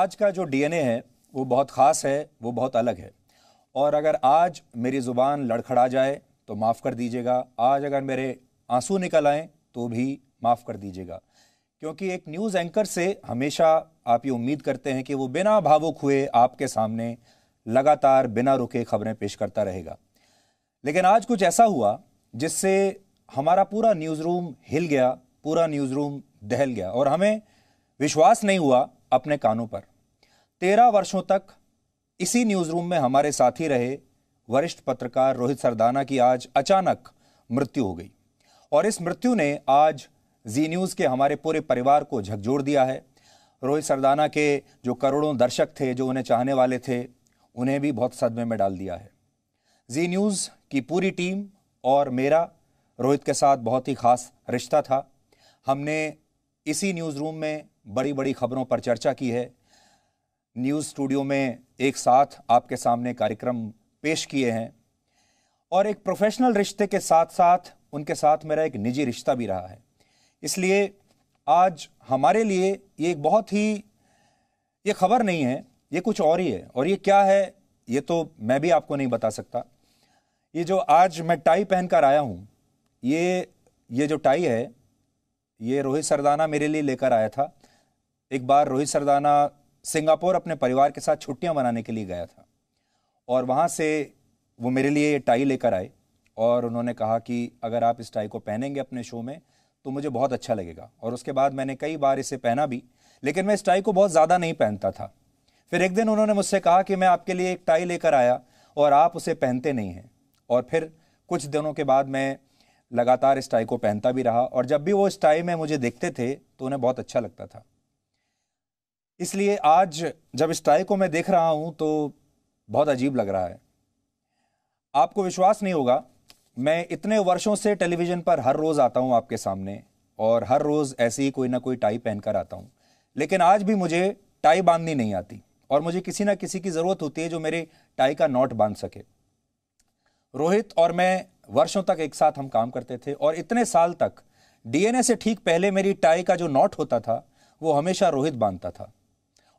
आज का जो डीएनए है वो बहुत ख़ास है वो बहुत अलग है और अगर आज मेरी ज़ुबान लड़खड़ा जाए तो माफ़ कर दीजिएगा आज अगर मेरे आंसू निकल आएँ तो भी माफ़ कर दीजिएगा क्योंकि एक न्यूज़ एंकर से हमेशा आप ये उम्मीद करते हैं कि वो बिना भावुक हुए आपके सामने लगातार बिना रुके खबरें पेश करता रहेगा लेकिन आज कुछ ऐसा हुआ जिससे हमारा पूरा न्यूज़ रूम हिल गया पूरा न्यूज़ रूम दहल गया और हमें विश्वास नहीं हुआ अपने कानों पर तेरह वर्षों तक इसी न्यूज रूम में हमारे साथी रहे वरिष्ठ पत्रकार रोहित सरदाना की आज अचानक मृत्यु हो गई और इस मृत्यु ने आज जी न्यूज़ के हमारे पूरे परिवार को झकझोर दिया है रोहित सरदाना के जो करोड़ों दर्शक थे जो उन्हें चाहने वाले थे उन्हें भी बहुत सदमे में डाल दिया है जी न्यूज़ की पूरी टीम और मेरा रोहित के साथ बहुत ही खास रिश्ता था हमने इसी न्यूज़ रूम में बड़ी बड़ी खबरों पर चर्चा की है न्यूज़ स्टूडियो में एक साथ आपके सामने कार्यक्रम पेश किए हैं और एक प्रोफेशनल रिश्ते के साथ साथ उनके साथ मेरा एक निजी रिश्ता भी रहा है इसलिए आज हमारे लिए ये एक बहुत ही ये खबर नहीं है ये कुछ और ही है और ये क्या है ये तो मैं भी आपको नहीं बता सकता ये जो आज मैं टाई पहन कर आया हूँ ये ये जो टाई है ये रोहित सरदाना मेरे लिए लेकर आया था एक बार रोहित सरदाना सिंगापुर अपने परिवार के साथ छुट्टियां मनाने के लिए गया था और वहाँ से वो मेरे लिए ये टाई लेकर आए और उन्होंने कहा कि अगर आप इस टाई को पहनेंगे अपने शो में तो मुझे बहुत अच्छा लगेगा और उसके बाद मैंने कई बार इसे पहना भी लेकिन मैं इस टाई को बहुत ज़्यादा नहीं पहनता था फिर एक दिन उन्होंने मुझसे कहा कि मैं आपके लिए एक टाई लेकर आया और आप उसे पहनते नहीं हैं और फिर कुछ दिनों के बाद मैं लगातार इस टाई को पहनता भी रहा और जब भी वो इस टाई में मुझे देखते थे तो उन्हें बहुत अच्छा लगता था इसलिए आज जब इस ट्राई को मैं देख रहा हूँ तो बहुत अजीब लग रहा है आपको विश्वास नहीं होगा मैं इतने वर्षों से टेलीविज़न पर हर रोज़ आता हूँ आपके सामने और हर रोज़ ऐसी ही कोई ना कोई टाई पहनकर आता हूँ लेकिन आज भी मुझे टाई बांधनी नहीं आती और मुझे किसी ना किसी की ज़रूरत होती है जो मेरे टाई का नॉट बांध सके रोहित और मैं वर्षों तक एक साथ हम काम करते थे और इतने साल तक डीएनए से ठीक पहले मेरी टाई का जो नॉट होता था वो हमेशा रोहित बांधता था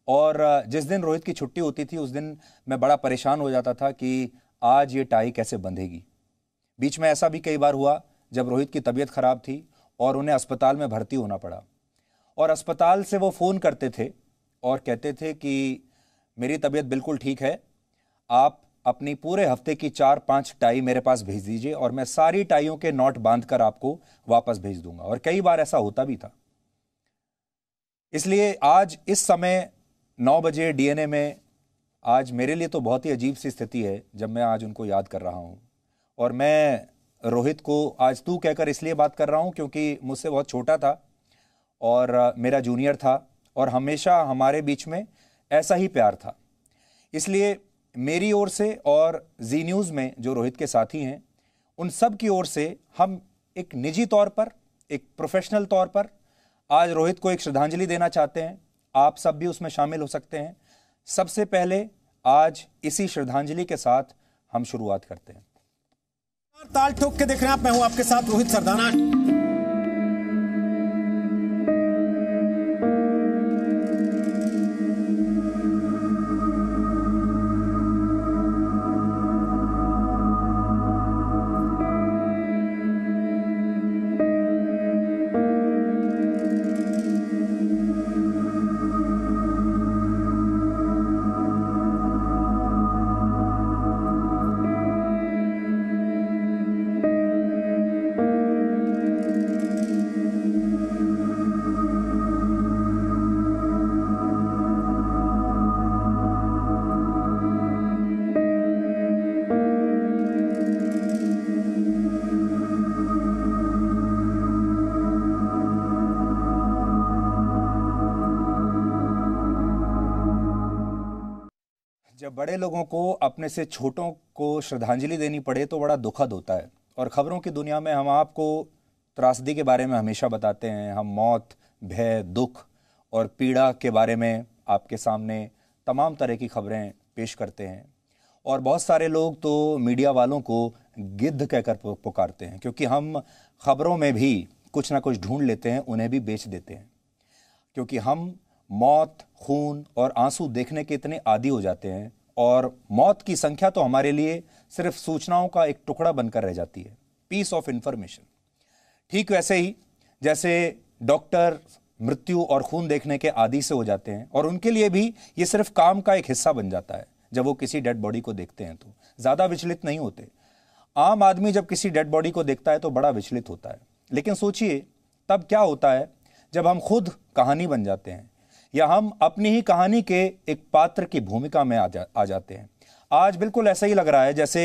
और जिस दिन रोहित की छुट्टी होती थी उस दिन मैं बड़ा परेशान हो जाता था कि आज ये टाई कैसे बंधेगी बीच में ऐसा भी कई बार हुआ जब रोहित की तबीयत ख़राब थी और उन्हें अस्पताल में भर्ती होना पड़ा और अस्पताल से वो फ़ोन करते थे और कहते थे कि मेरी तबीयत बिल्कुल ठीक है आप अपनी पूरे हफ्ते की चार पांच टाई मेरे पास भेज दीजिए और मैं सारी टाइयों के नॉट बांध कर आपको वापस भेज दूंगा और कई बार ऐसा होता भी था इसलिए आज इस समय नौ बजे डीएनए में आज मेरे लिए तो बहुत ही अजीब सी स्थिति है जब मैं आज उनको याद कर रहा हूँ और मैं रोहित को आज तू कहकर इसलिए बात कर रहा हूँ क्योंकि मुझसे बहुत छोटा था और मेरा जूनियर था और हमेशा हमारे बीच में ऐसा ही प्यार था इसलिए मेरी ओर से और जी न्यूज़ में जो रोहित के साथी हैं उन सब की ओर से हम एक निजी तौर पर एक प्रोफेशनल तौर पर आज रोहित को एक श्रद्धांजलि देना चाहते हैं आप सब भी उसमें शामिल हो सकते हैं सबसे पहले आज इसी श्रद्धांजलि के साथ हम शुरुआत करते हैं ताल ठोक के देख रहे हैं आप मैं हूं आपके साथ रोहित सरदाना जब बड़े लोगों को अपने से छोटों को श्रद्धांजलि देनी पड़े तो बड़ा दुखद होता है और ख़बरों की दुनिया में हम आपको त्रासदी के बारे में हमेशा बताते हैं हम मौत भय दुख और पीड़ा के बारे में आपके सामने तमाम तरह की खबरें पेश करते हैं और बहुत सारे लोग तो मीडिया वालों को गिद्ध कहकर पुकारते हैं क्योंकि हम खबरों में भी कुछ ना कुछ ढूंढ लेते हैं उन्हें भी बेच देते हैं क्योंकि हम मौत खून और आंसू देखने के इतने आदि हो जाते हैं और मौत की संख्या तो हमारे लिए सिर्फ सूचनाओं का एक टुकड़ा बनकर रह जाती है पीस ऑफ इंफॉर्मेशन ठीक वैसे ही जैसे डॉक्टर मृत्यु और खून देखने के आदि से हो जाते हैं और उनके लिए भी ये सिर्फ काम का एक हिस्सा बन जाता है जब वो किसी डेड बॉडी को देखते हैं तो ज़्यादा विचलित नहीं होते आम आदमी जब किसी डेड बॉडी को देखता है तो बड़ा विचलित होता है लेकिन सोचिए तब क्या होता है जब हम खुद कहानी बन जाते हैं या हम अपनी ही कहानी के एक पात्र की भूमिका में आ, जा, आ जाते हैं आज बिल्कुल ऐसा ही लग रहा है जैसे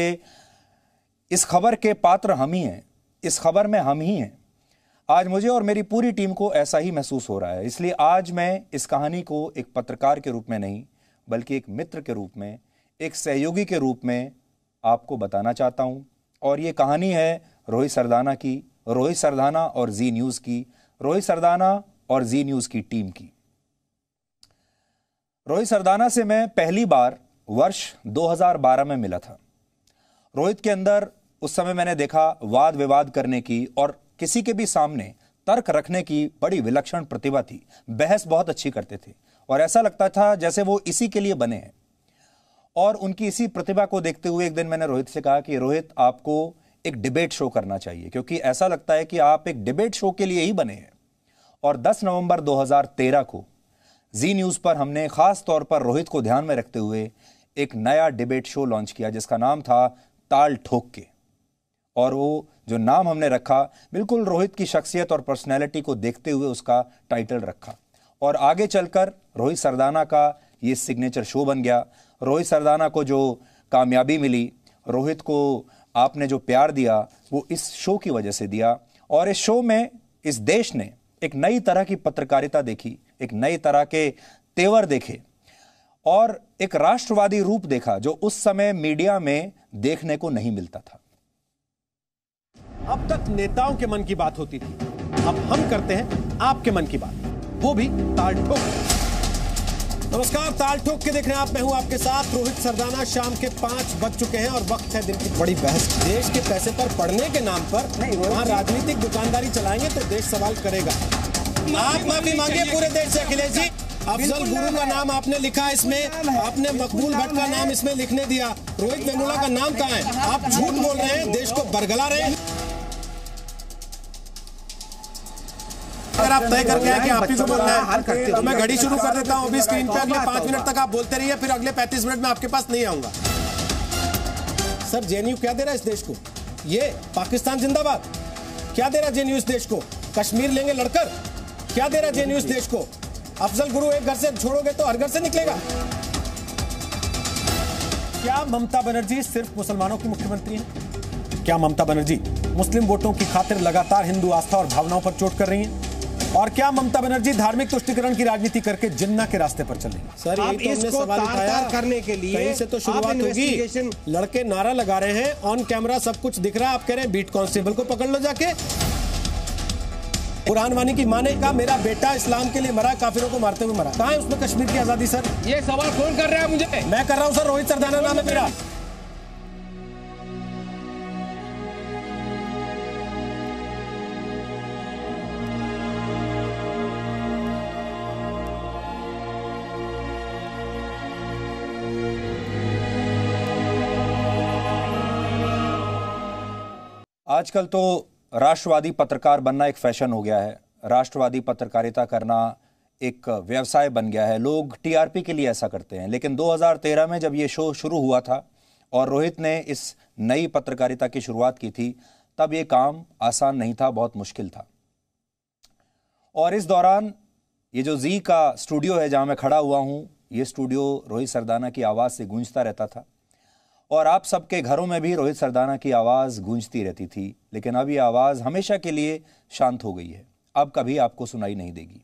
इस खबर के पात्र हम ही हैं इस खबर में हम ही हैं आज मुझे और मेरी पूरी टीम को ऐसा ही महसूस हो रहा है इसलिए आज मैं इस कहानी को एक पत्रकार के रूप में नहीं बल्कि एक मित्र के रूप में एक सहयोगी के रूप में आपको बताना चाहता हूँ और ये कहानी है रोहित सरदाना की रोहित सरदाना और जी न्यूज़ की रोहित सरदाना और जी न्यूज़ की टीम की रोहित सरदाना से मैं पहली बार वर्ष 2012 में मिला था रोहित के अंदर उस समय मैंने देखा वाद विवाद करने की और किसी के भी सामने तर्क रखने की बड़ी विलक्षण प्रतिभा थी बहस बहुत अच्छी करते थे और ऐसा लगता था जैसे वो इसी के लिए बने हैं और उनकी इसी प्रतिभा को देखते हुए एक दिन मैंने रोहित से कहा कि रोहित आपको एक डिबेट शो करना चाहिए क्योंकि ऐसा लगता है कि आप एक डिबेट शो के लिए ही बने हैं और 10 नवंबर 2013 को जी न्यूज़ पर हमने ख़ास तौर पर रोहित को ध्यान में रखते हुए एक नया डिबेट शो लॉन्च किया जिसका नाम था ताल ठोक के और वो जो नाम हमने रखा बिल्कुल रोहित की शख्सियत और पर्सनैलिटी को देखते हुए उसका टाइटल रखा और आगे चलकर रोहित सरदाना का ये सिग्नेचर शो बन गया रोहित सरदाना को जो कामयाबी मिली रोहित को आपने जो प्यार दिया वो इस शो की वजह से दिया और इस शो में इस देश ने एक नई तरह की पत्रकारिता देखी एक नई तरह के तेवर देखे और एक राष्ट्रवादी रूप देखा जो उस समय मीडिया में देखने को नहीं मिलता था अब तक नेताओं के मन की बात होती थी अब हम करते हैं आपके मन की बात वो भी ताल ठोक नमस्कार ताल ठोक के देख रहे हैं आप मैं हूं आपके साथ रोहित सरदाना शाम के पांच बज चुके हैं और वक्त है दिन की बड़ी बहस देश के पैसे पर पढ़ने के नाम पर वहाँ तो- राजनीतिक दुकानदारी चलाएंगे तो देश सवाल करेगा आप माफी मांगे पूरे देश से अखिलेश जी अफजल गुरु का नाम आपने लिखा इसमें आपने मकबूल भट्ट का नाम इसमें लिखने दिया रोहित वेमुला का नाम कहाँ है आप झूठ बोल रहे हैं देश को बरगला रहे हैं अगर आप तय करके आए कि आप ही को बोलना है हल करते तो मैं घड़ी शुरू कर देता हूँ अभी स्क्रीन पे तो अगले पाँच मिनट तक आप बोलते रहिए फिर अगले पैंतीस मिनट में आपके पास नहीं आऊंगा सर जे क्या दे रहा है इस देश को ये पाकिस्तान जिंदाबाद क्या दे रहा है जे देश को कश्मीर लेंगे लड़कर क्या दे रहा है जे देश को अफजल गुरु एक घर से छोड़ोगे तो हर घर से निकलेगा क्या ममता बनर्जी सिर्फ मुसलमानों की मुख्यमंत्री हैं? क्या ममता बनर्जी मुस्लिम वोटों की खातिर लगातार हिंदू आस्था और भावनाओं पर चोट कर रही हैं और क्या ममता बनर्जी धार्मिक तुष्टिकरण की राजनीति करके जिन्ना के रास्ते पर चले सर आप तो सवाल तार करने के लिए से तो शुरुआत होगी लड़के नारा लगा रहे हैं ऑन कैमरा सब कुछ दिख रहा है आप कह रहे हैं बीट कांस्टेबल को पकड़ लो जाके कुरान वानी की माने का मेरा बेटा इस्लाम के लिए मरा काफिरों को मारते हुए मरा कहा है उसमें कश्मीर की आजादी सर ये सवाल कौन कर रहा है मुझे मैं कर रहा हूँ सर रोहित सरदाना नाम है मेरा आजकल तो राष्ट्रवादी पत्रकार बनना एक फैशन हो गया है राष्ट्रवादी पत्रकारिता करना एक व्यवसाय बन गया है लोग टीआरपी के लिए ऐसा करते हैं लेकिन 2013 में जब ये शो शुरू हुआ था और रोहित ने इस नई पत्रकारिता की शुरुआत की थी तब ये काम आसान नहीं था बहुत मुश्किल था और इस दौरान ये जो जी का स्टूडियो है जहाँ मैं खड़ा हुआ हूँ ये स्टूडियो रोहित सरदाना की आवाज़ से गूंजता रहता था और आप सबके घरों में भी रोहित सरदाना की आवाज़ गूंजती रहती थी लेकिन अब ये आवाज़ हमेशा के लिए शांत हो गई है अब कभी आपको सुनाई नहीं देगी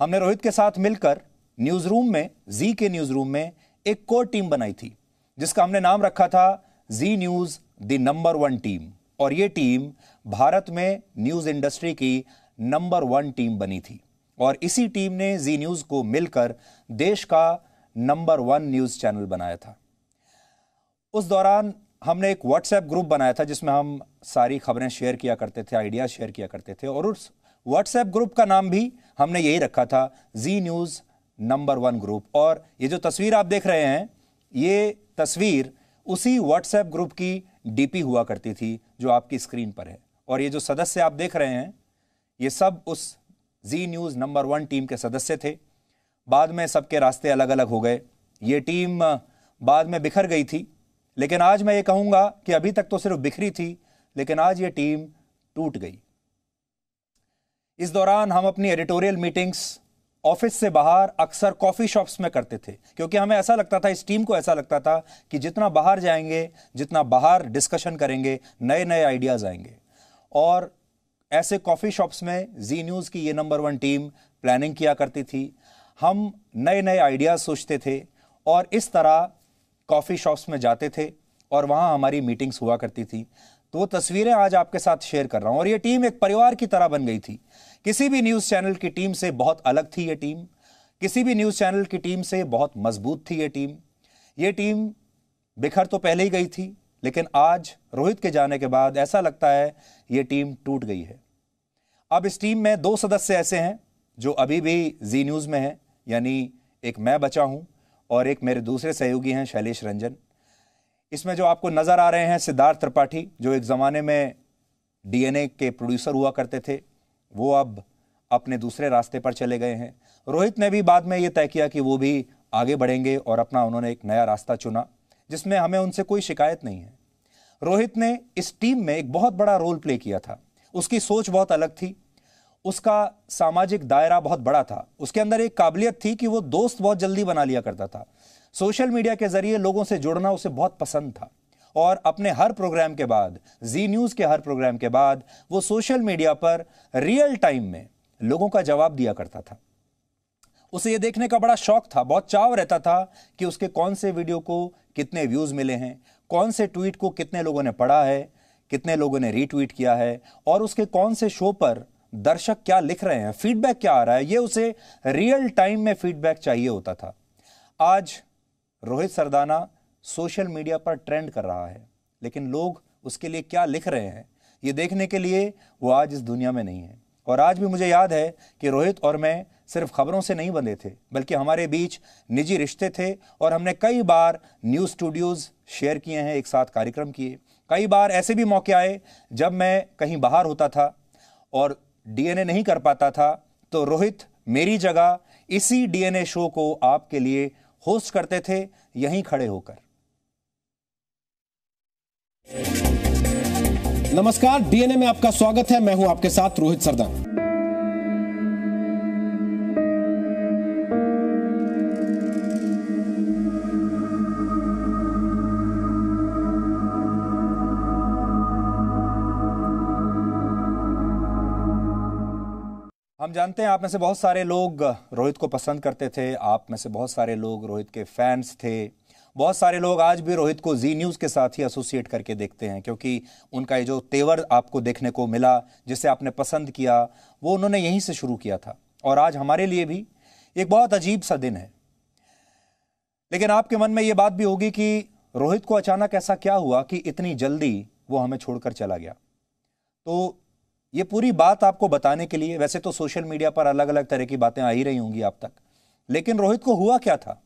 हमने रोहित के साथ मिलकर न्यूज़ रूम में जी के न्यूज़ रूम में एक कोर टीम बनाई थी जिसका हमने नाम रखा था Zee News the number one team और ये टीम भारत में न्यूज़ इंडस्ट्री की नंबर वन टीम बनी थी और इसी टीम ने जी न्यूज़ को मिलकर देश का नंबर वन न्यूज़ चैनल बनाया था उस दौरान हमने एक व्हाट्सएप ग्रुप बनाया था जिसमें हम सारी खबरें शेयर किया करते थे आइडियाज़ शेयर किया करते थे और उस व्हाट्सएप ग्रुप का नाम भी हमने यही रखा था Zee News number one group और ये जो तस्वीर आप देख रहे हैं ये तस्वीर उसी व्हाट्सएप ग्रुप की डीपी हुआ करती थी जो आपकी स्क्रीन पर है और ये जो सदस्य आप देख रहे हैं ये सब उस Zee News number one team के सदस्य थे बाद में सबके रास्ते अलग अलग हो गए ये टीम बाद में बिखर गई थी लेकिन आज मैं ये कहूंगा कि अभी तक तो सिर्फ बिखरी थी लेकिन आज ये टीम टूट गई इस दौरान हम अपनी एडिटोरियल मीटिंग्स ऑफिस से बाहर अक्सर कॉफ़ी शॉप्स में करते थे क्योंकि हमें ऐसा लगता था इस टीम को ऐसा लगता था कि जितना बाहर जाएंगे जितना बाहर डिस्कशन करेंगे नए नए आइडियाज़ आएंगे और ऐसे कॉफ़ी शॉप्स में जी न्यूज़ की ये नंबर वन टीम प्लानिंग किया करती थी हम नए नए आइडियाज़ सोचते थे और इस तरह कॉफ़ी शॉप्स में जाते थे और वहाँ हमारी मीटिंग्स हुआ करती थी तो वो तस्वीरें आज आपके साथ शेयर कर रहा हूँ और ये टीम एक परिवार की तरह बन गई थी किसी भी न्यूज़ चैनल की टीम से बहुत अलग थी ये टीम किसी भी न्यूज़ चैनल की टीम से बहुत मजबूत थी ये टीम ये टीम बिखर तो पहले ही गई थी लेकिन आज रोहित के जाने के बाद ऐसा लगता है ये टीम टूट गई है अब इस टीम में दो सदस्य ऐसे हैं जो अभी भी जी न्यूज़ में हैं यानी एक मैं बचा हूँ और एक मेरे दूसरे सहयोगी हैं शैलेश रंजन इसमें जो आपको नज़र आ रहे हैं सिद्धार्थ त्रिपाठी जो एक ज़माने में डीएनए के प्रोड्यूसर हुआ करते थे वो अब अपने दूसरे रास्ते पर चले गए हैं रोहित ने भी बाद में ये तय किया कि वो भी आगे बढ़ेंगे और अपना उन्होंने एक नया रास्ता चुना जिसमें हमें उनसे कोई शिकायत नहीं है रोहित ने इस टीम में एक बहुत बड़ा रोल प्ले किया था उसकी सोच बहुत अलग थी उसका सामाजिक दायरा बहुत बड़ा था उसके अंदर एक काबिलियत थी कि वो दोस्त बहुत जल्दी बना लिया करता था सोशल मीडिया के ज़रिए लोगों से जुड़ना उसे बहुत पसंद था और अपने हर प्रोग्राम के बाद जी न्यूज़ के हर प्रोग्राम के बाद वो सोशल मीडिया पर रियल टाइम में लोगों का जवाब दिया करता था उसे ये देखने का बड़ा शौक था बहुत चाव रहता था कि उसके कौन से वीडियो को कितने व्यूज़ मिले हैं कौन से ट्वीट को कितने लोगों ने पढ़ा है कितने लोगों ने रीट्वीट किया है और उसके कौन से शो पर दर्शक क्या लिख रहे हैं फीडबैक क्या आ रहा है ये उसे रियल टाइम में फीडबैक चाहिए होता था आज रोहित सरदाना सोशल मीडिया पर ट्रेंड कर रहा है लेकिन लोग उसके लिए क्या लिख रहे हैं ये देखने के लिए वो आज इस दुनिया में नहीं है और आज भी मुझे याद है कि रोहित और मैं सिर्फ खबरों से नहीं बंधे थे बल्कि हमारे बीच निजी रिश्ते थे और हमने कई बार न्यूज़ स्टूडियोज़ शेयर किए हैं एक साथ कार्यक्रम किए कई बार ऐसे भी मौके आए जब मैं कहीं बाहर होता था और डीएनए नहीं कर पाता था तो रोहित मेरी जगह इसी डीएनए शो को आपके लिए होस्ट करते थे यहीं खड़े होकर नमस्कार डीएनए में आपका स्वागत है मैं हूं आपके साथ रोहित सरदार हम जानते हैं आप में से बहुत सारे लोग रोहित को पसंद करते थे आप में से बहुत सारे लोग रोहित के फैंस थे बहुत सारे लोग आज भी रोहित को जी न्यूज़ के साथ ही एसोसिएट करके देखते हैं क्योंकि उनका ये जो तेवर आपको देखने को मिला जिसे आपने पसंद किया वो उन्होंने यहीं से शुरू किया था और आज हमारे लिए भी एक बहुत अजीब सा दिन है लेकिन आपके मन में ये बात भी होगी कि रोहित को अचानक ऐसा क्या हुआ कि इतनी जल्दी वो हमें छोड़कर चला गया तो ये पूरी बात आपको बताने के लिए वैसे तो सोशल मीडिया पर अलग अलग तरह की बातें आ ही रही होंगी आप तक लेकिन रोहित को हुआ क्या था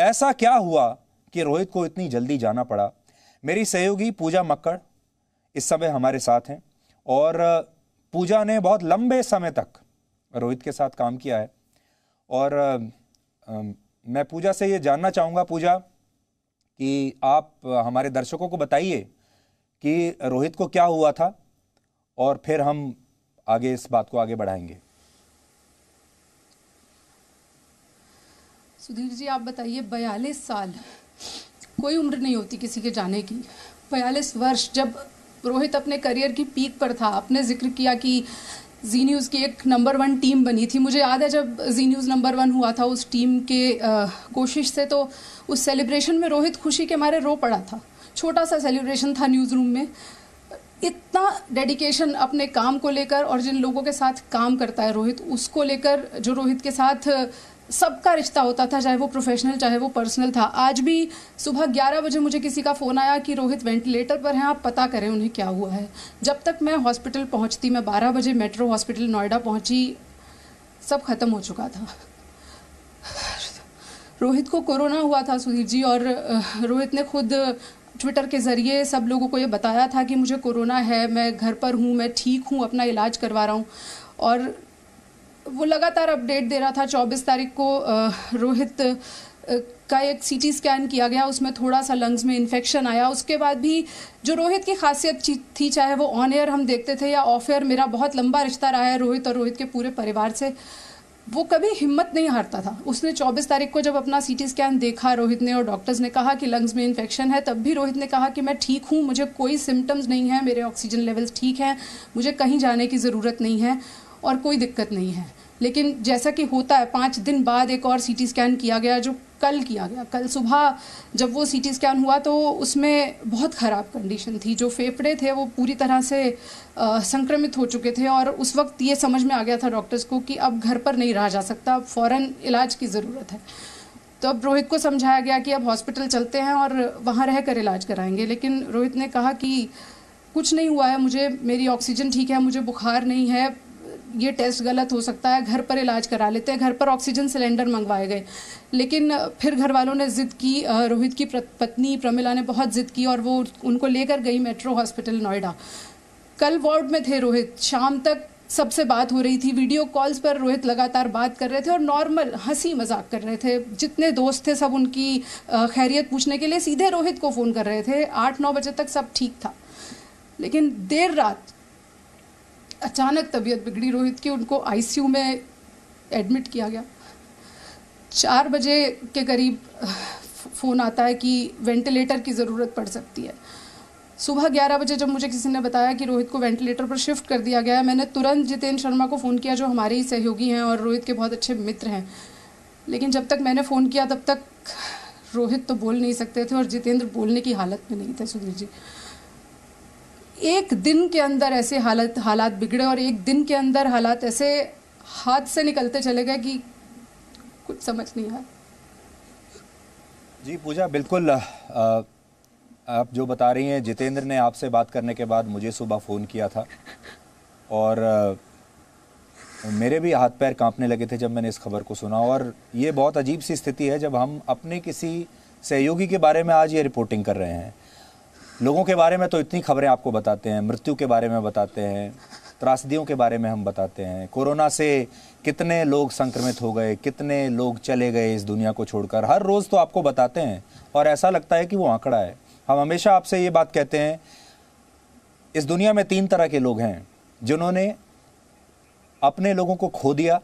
ऐसा क्या हुआ कि रोहित को इतनी जल्दी जाना पड़ा मेरी सहयोगी पूजा मक्कड़ इस समय हमारे साथ हैं और पूजा ने बहुत लंबे समय तक रोहित के साथ काम किया है और मैं पूजा से ये जानना चाहूँगा पूजा कि आप हमारे दर्शकों को बताइए कि रोहित को क्या हुआ था और फिर हम आगे इस बात को आगे बढ़ाएंगे सुधीर जी आप बताइए बयालीस साल कोई उम्र नहीं होती किसी के जाने की बयालीस वर्ष जब रोहित अपने करियर की पीक पर था आपने जिक्र किया कि जी न्यूज़ की एक नंबर वन टीम बनी थी मुझे याद है जब जी न्यूज़ नंबर वन हुआ था उस टीम के आ, कोशिश से तो उस सेलिब्रेशन में रोहित खुशी के मारे रो पड़ा था छोटा सा सेलिब्रेशन था न्यूज़ रूम में इतना डेडिकेशन अपने काम को लेकर और जिन लोगों के साथ काम करता है रोहित उसको लेकर जो रोहित के साथ सबका रिश्ता होता था चाहे वो प्रोफेशनल चाहे वो पर्सनल था आज भी सुबह 11 बजे मुझे किसी का फ़ोन आया कि रोहित वेंटिलेटर पर हैं आप पता करें उन्हें क्या हुआ है जब तक मैं हॉस्पिटल पहुंचती मैं 12 बजे मेट्रो हॉस्पिटल नोएडा पहुंची सब ख़त्म हो चुका था रोहित को कोरोना हुआ था सुधीर जी और रोहित ने खुद ट्विटर के ज़रिए सब लोगों को ये बताया था कि मुझे कोरोना है मैं घर पर हूँ मैं ठीक हूँ अपना इलाज करवा रहा हूँ और वो लगातार अपडेट दे रहा था 24 तारीख को रोहित का एक सीटी स्कैन किया गया उसमें थोड़ा सा लंग्स में इन्फेक्शन आया उसके बाद भी जो रोहित की खासियत थी चाहे वो ऑन एयर हम देखते थे या ऑफ एयर मेरा बहुत लंबा रिश्ता रहा है रोहित और रोहित के पूरे परिवार से वो कभी हिम्मत नहीं हारता था उसने 24 तारीख को जब अपना सीटी स्कैन देखा रोहित ने और डॉक्टर्स ने कहा कि लंग्स में इन्फेक्शन है तब भी रोहित ने कहा कि मैं ठीक हूँ मुझे कोई सिम्टम्स नहीं है मेरे ऑक्सीजन लेवल्स ठीक हैं मुझे कहीं जाने की ज़रूरत नहीं है और कोई दिक्कत नहीं है लेकिन जैसा कि होता है पाँच दिन बाद एक और सीटी स्कैन किया गया जो कल किया गया कल सुबह जब वो सी स्कैन हुआ तो उसमें बहुत ख़राब कंडीशन थी जो फेफड़े थे वो पूरी तरह से आ, संक्रमित हो चुके थे और उस वक्त ये समझ में आ गया था डॉक्टर्स को कि अब घर पर नहीं रहा जा सकता अब फ़ौरन इलाज की ज़रूरत है तो अब रोहित को समझाया गया कि अब हॉस्पिटल चलते हैं और वहाँ रह कर इलाज कराएंगे लेकिन रोहित ने कहा कि कुछ नहीं हुआ है मुझे मेरी ऑक्सीजन ठीक है मुझे बुखार नहीं है ये टेस्ट गलत हो सकता है घर पर इलाज करा लेते हैं घर पर ऑक्सीजन सिलेंडर मंगवाए गए लेकिन फिर घर वालों ने ज़िद की रोहित की पत्नी प्रमिला ने बहुत ज़िद की और वो उनको लेकर गई मेट्रो हॉस्पिटल नोएडा कल वार्ड में थे रोहित शाम तक सबसे बात हो रही थी वीडियो कॉल्स पर रोहित लगातार बात कर रहे थे और नॉर्मल हंसी मजाक कर रहे थे जितने दोस्त थे सब उनकी खैरियत पूछने के लिए सीधे रोहित को फ़ोन कर रहे थे आठ नौ बजे तक सब ठीक था लेकिन देर रात अचानक तबीयत बिगड़ी रोहित की उनको आईसीयू में एडमिट किया गया चार बजे के करीब फ़ोन आता है कि वेंटिलेटर की ज़रूरत पड़ सकती है सुबह ग्यारह बजे जब मुझे किसी ने बताया कि रोहित को वेंटिलेटर पर शिफ्ट कर दिया गया है मैंने तुरंत जितेंद्र शर्मा को फ़ोन किया जो हमारे ही सहयोगी हैं और रोहित के बहुत अच्छे मित्र हैं लेकिन जब तक मैंने फ़ोन किया तब तक रोहित तो बोल नहीं सकते थे और जितेंद्र बोलने की हालत में नहीं थे सुधीर जी एक दिन के अंदर ऐसे हालत हालात बिगड़े और एक दिन के अंदर हालात ऐसे हाथ से निकलते चले गए कि कुछ समझ नहीं आया जी पूजा बिल्कुल आ, आप जो बता रही हैं जितेंद्र ने आपसे बात करने के बाद मुझे सुबह फ़ोन किया था और आ, मेरे भी हाथ पैर कांपने लगे थे जब मैंने इस खबर को सुना और ये बहुत अजीब सी स्थिति है जब हम अपने किसी सहयोगी के बारे में आज ये रिपोर्टिंग कर रहे हैं लोगों के बारे में तो इतनी खबरें आपको बताते हैं मृत्यु के बारे में बताते हैं त्रासदियों के बारे में हम बताते हैं कोरोना से कितने लोग संक्रमित हो गए कितने लोग चले गए इस दुनिया को छोड़कर हर रोज़ तो आपको बताते हैं और ऐसा लगता है कि वो आंकड़ा है हम हमेशा आपसे ये बात कहते हैं इस दुनिया में तीन तरह के लोग हैं जिन्होंने अपने लोगों को खो दिया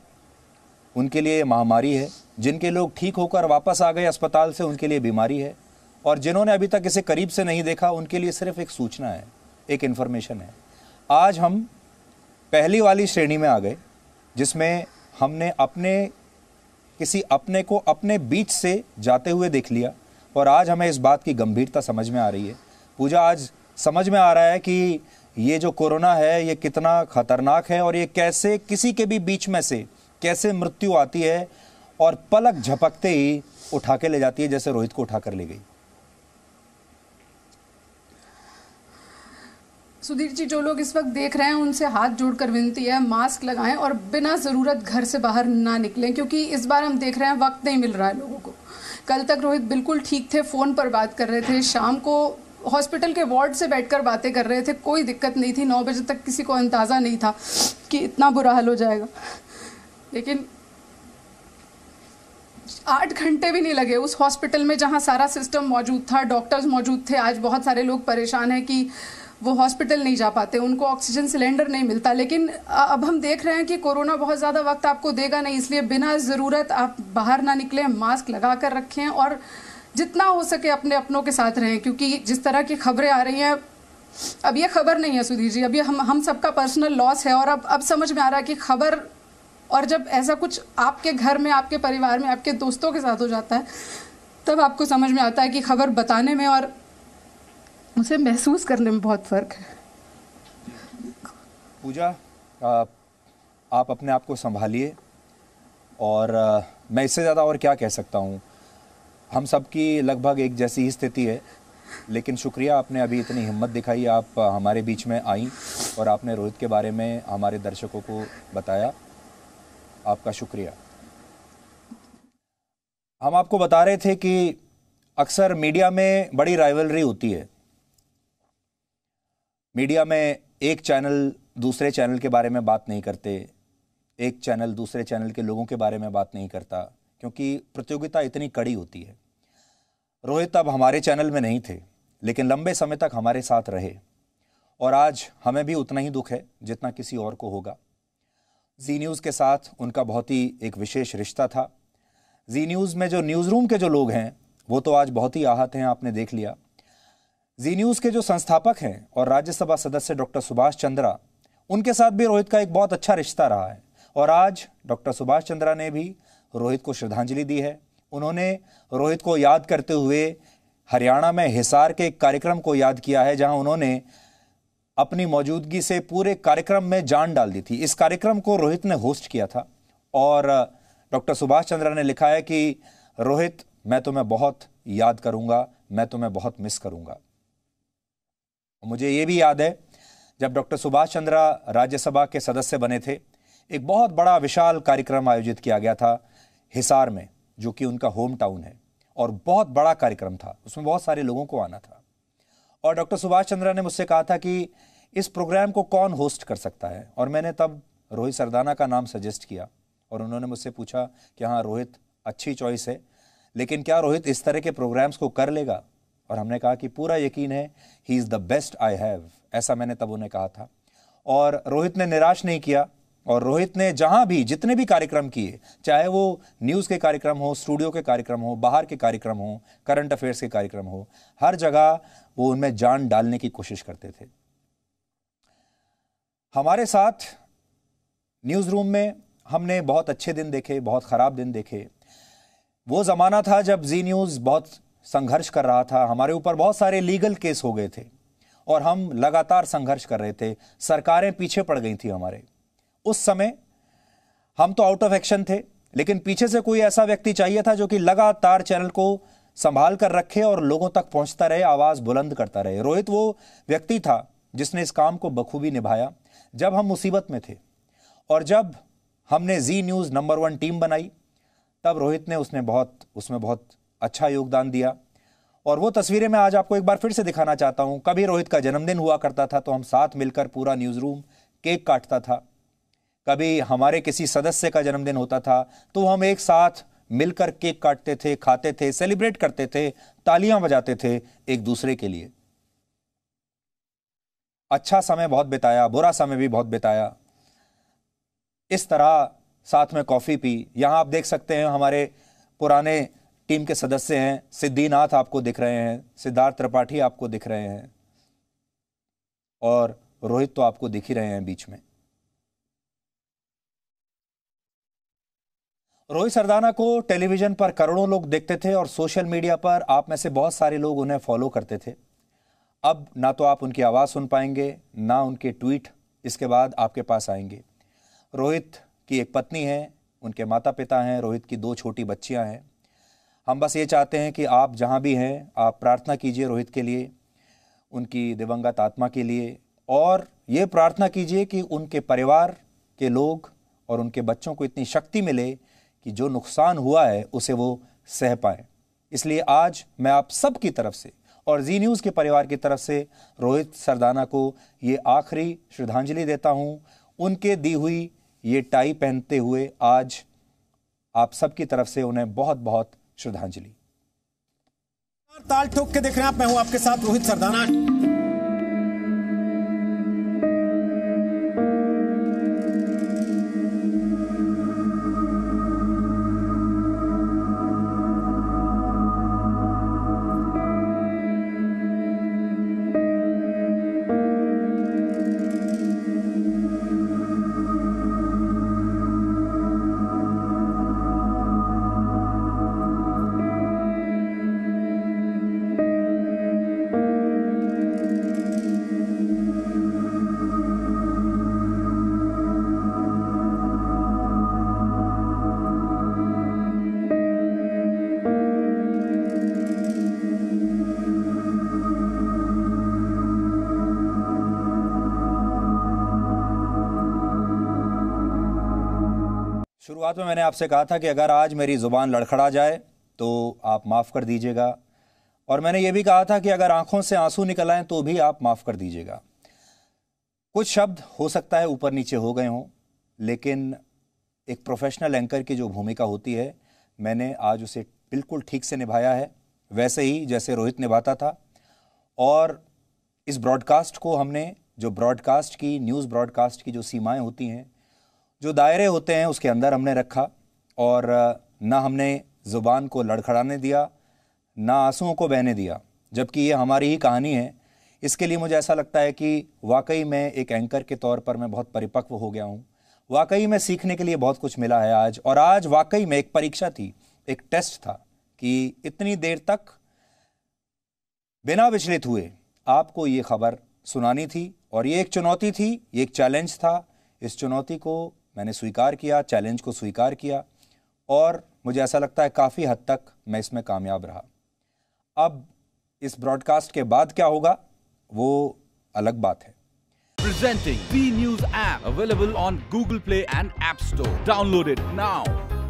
उनके लिए महामारी है जिनके लोग ठीक होकर वापस आ गए अस्पताल से उनके लिए बीमारी है और जिन्होंने अभी तक इसे करीब से नहीं देखा उनके लिए सिर्फ एक सूचना है एक इन्फॉर्मेशन है आज हम पहली वाली श्रेणी में आ गए जिसमें हमने अपने किसी अपने को अपने बीच से जाते हुए देख लिया और आज हमें इस बात की गंभीरता समझ में आ रही है पूजा आज समझ में आ रहा है कि ये जो कोरोना है ये कितना खतरनाक है और ये कैसे किसी के भी बीच में से कैसे मृत्यु आती है और पलक झपकते ही उठा के ले जाती है जैसे रोहित को उठा कर ले गई सुधीर जी जो लोग इस वक्त देख रहे हैं उनसे हाथ जोड़कर विनती है मास्क लगाएं और बिना ज़रूरत घर से बाहर ना निकलें क्योंकि इस बार हम देख रहे हैं वक्त नहीं मिल रहा है लोगों को कल तक रोहित बिल्कुल ठीक थे फ़ोन पर बात कर रहे थे शाम को हॉस्पिटल के वार्ड से बैठकर बातें कर रहे थे कोई दिक्कत नहीं थी नौ बजे तक किसी को अंदाज़ा नहीं था कि इतना बुरा हाल हो जाएगा लेकिन आठ घंटे भी नहीं लगे उस हॉस्पिटल में जहाँ सारा सिस्टम मौजूद था डॉक्टर्स मौजूद थे आज बहुत सारे लोग परेशान हैं कि वो हॉस्पिटल नहीं जा पाते उनको ऑक्सीजन सिलेंडर नहीं मिलता लेकिन अब हम देख रहे हैं कि कोरोना बहुत ज़्यादा वक्त आपको देगा नहीं इसलिए बिना ज़रूरत आप बाहर ना निकलें मास्क लगा कर रखें और जितना हो सके अपने अपनों के साथ रहें क्योंकि जिस तरह की खबरें आ रही हैं अब ये खबर नहीं है सुधीर जी अब ये हम हम सबका पर्सनल लॉस है और अब अब समझ में आ रहा है कि खबर और जब ऐसा कुछ आपके घर में आपके परिवार में आपके दोस्तों के साथ हो जाता है तब आपको समझ में आता है कि खबर बताने में और उसे महसूस करने में बहुत फ़र्क है पूजा आप अपने आप को संभालिए और आ, मैं इससे ज़्यादा और क्या कह सकता हूँ हम सब की लगभग एक जैसी ही स्थिति है लेकिन शुक्रिया आपने अभी इतनी हिम्मत दिखाई आप हमारे बीच में आई और आपने रोहित के बारे में हमारे दर्शकों को बताया आपका शुक्रिया हम आपको बता रहे थे कि अक्सर मीडिया में बड़ी राइवलरी होती है मीडिया में एक चैनल दूसरे चैनल के बारे में बात नहीं करते एक चैनल दूसरे चैनल के लोगों के बारे में बात नहीं करता क्योंकि प्रतियोगिता इतनी कड़ी होती है रोहित अब हमारे चैनल में नहीं थे लेकिन लंबे समय तक हमारे साथ रहे और आज हमें भी उतना ही दुख है जितना किसी और को होगा जी न्यूज़ के साथ उनका बहुत ही एक विशेष रिश्ता था जी न्यूज़ में जो न्यूज़ रूम के जो लोग हैं वो तो आज बहुत ही आहत हैं आपने देख लिया जी न्यूज़ के जो संस्थापक हैं और राज्यसभा सदस्य डॉक्टर सुभाष चंद्रा उनके साथ भी रोहित का एक बहुत अच्छा रिश्ता रहा है और आज डॉक्टर सुभाष चंद्रा ने भी रोहित को श्रद्धांजलि दी है उन्होंने रोहित को याद करते हुए हरियाणा में हिसार के एक कार्यक्रम को याद किया है जहां उन्होंने अपनी मौजूदगी से पूरे कार्यक्रम में जान डाल दी थी इस कार्यक्रम को रोहित ने होस्ट किया था और डॉक्टर सुभाष चंद्रा ने लिखा है कि रोहित मैं तुम्हें बहुत याद करूंगा मैं तुम्हें बहुत मिस करूंगा मुझे ये भी याद है जब डॉक्टर सुभाष चंद्रा राज्यसभा के सदस्य बने थे एक बहुत बड़ा विशाल कार्यक्रम आयोजित किया गया था हिसार में जो कि उनका होम टाउन है और बहुत बड़ा कार्यक्रम था उसमें बहुत सारे लोगों को आना था और डॉक्टर सुभाष चंद्रा ने मुझसे कहा था कि इस प्रोग्राम को कौन होस्ट कर सकता है और मैंने तब रोहित सरदाना का नाम सजेस्ट किया और उन्होंने मुझसे पूछा कि हाँ रोहित अच्छी चॉइस है लेकिन क्या रोहित इस तरह के प्रोग्राम्स को कर लेगा और हमने कहा कि पूरा यकीन है he is the best I have ऐसा मैंने तब उन्हें कहा था और रोहित ने निराश नहीं किया और रोहित ने जहाँ भी जितने भी कार्यक्रम किए चाहे वो न्यूज़ के कार्यक्रम हो स्टूडियो के कार्यक्रम हो बाहर के कार्यक्रम हो करंट अफेयर्स के कार्यक्रम हो हर जगह वो उनमें जान डालने की कोशिश करते थे हमारे साथ न्यूज़ रूम में हमने बहुत अच्छे दिन देखे बहुत ख़राब दिन देखे वो ज़माना था जब जी न्यूज़ बहुत संघर्ष कर रहा था हमारे ऊपर बहुत सारे लीगल केस हो गए थे और हम लगातार संघर्ष कर रहे थे सरकारें पीछे पड़ गई थी हमारे उस समय हम तो आउट ऑफ एक्शन थे लेकिन पीछे से कोई ऐसा व्यक्ति चाहिए था जो कि लगातार चैनल को संभाल कर रखे और लोगों तक पहुंचता रहे आवाज़ बुलंद करता रहे रोहित वो व्यक्ति था जिसने इस काम को बखूबी निभाया जब हम मुसीबत में थे और जब हमने Zee News number one team बनाई तब रोहित ने उसने बहुत उसमें बहुत अच्छा योगदान दिया और वो तस्वीरें मैं आज आपको एक बार फिर से दिखाना चाहता हूँ कभी रोहित का जन्मदिन हुआ करता था तो हम साथ मिलकर पूरा न्यूज़ रूम केक काटता था कभी हमारे किसी सदस्य का जन्मदिन होता था तो हम एक साथ मिलकर केक काटते थे खाते थे सेलिब्रेट करते थे तालियां बजाते थे एक दूसरे के लिए अच्छा समय बहुत बिताया बुरा समय भी बहुत बिताया इस तरह साथ में कॉफ़ी पी यहां आप देख सकते हैं हमारे पुराने टीम के सदस्य हैं सिद्धिनाथ आपको दिख रहे हैं सिद्धार्थ त्रिपाठी आपको दिख रहे हैं और रोहित तो आपको दिख ही रहे हैं बीच में रोहित सरदाना को टेलीविजन पर करोड़ों लोग देखते थे और सोशल मीडिया पर आप में से बहुत सारे लोग उन्हें फॉलो करते थे अब ना तो आप उनकी आवाज़ सुन पाएंगे ना उनके ट्वीट इसके बाद आपके पास आएंगे रोहित की एक पत्नी है उनके माता पिता हैं रोहित की दो छोटी बच्चियां हैं हम बस ये चाहते हैं कि आप जहाँ भी हैं आप प्रार्थना कीजिए रोहित के लिए उनकी दिवंगत आत्मा के लिए और ये प्रार्थना कीजिए कि उनके परिवार के लोग और उनके बच्चों को इतनी शक्ति मिले कि जो नुकसान हुआ है उसे वो सह पाए इसलिए आज मैं आप सब की तरफ से और जी न्यूज़ के परिवार की तरफ से रोहित सरदाना को ये आखिरी श्रद्धांजलि देता हूँ उनके दी हुई ये टाई पहनते हुए आज आप सबकी तरफ से उन्हें बहुत बहुत श्रद्धांजलि ताल ठोक के देख रहे हैं आप मैं हूं आपके साथ रोहित सरदाना शुरुआत में मैंने आपसे कहा था कि अगर आज मेरी ज़ुबान लड़खड़ा जाए तो आप माफ़ कर दीजिएगा और मैंने ये भी कहा था कि अगर आंखों से आंसू निकल आएँ तो भी आप माफ़ कर दीजिएगा कुछ शब्द हो सकता है ऊपर नीचे हो गए हों लेकिन एक प्रोफेशनल एंकर की जो भूमिका होती है मैंने आज उसे बिल्कुल ठीक से निभाया है वैसे ही जैसे रोहित निभाता था और इस ब्रॉडकास्ट को हमने जो ब्रॉडकास्ट की न्यूज़ ब्रॉडकास्ट की जो सीमाएं होती हैं जो दायरे होते हैं उसके अंदर हमने रखा और ना हमने ज़ुबान को लड़खड़ाने दिया ना आंसुओं को बहने दिया जबकि ये हमारी ही कहानी है इसके लिए मुझे ऐसा लगता है कि वाकई में एक एंकर के तौर पर मैं बहुत परिपक्व हो गया हूँ वाकई में सीखने के लिए बहुत कुछ मिला है आज और आज वाकई में एक परीक्षा थी एक टेस्ट था कि इतनी देर तक बिना विचलित हुए आपको ये खबर सुनानी थी और ये एक चुनौती थी ये एक चैलेंज था इस चुनौती को मैंने स्वीकार किया चैलेंज को स्वीकार किया और मुझे ऐसा लगता है काफ़ी हद तक मैं इसमें कामयाब रहा अब इस ब्रॉडकास्ट के बाद क्या होगा वो अलग बात है Presenting B News app available on Google Play and App Store. Download it now.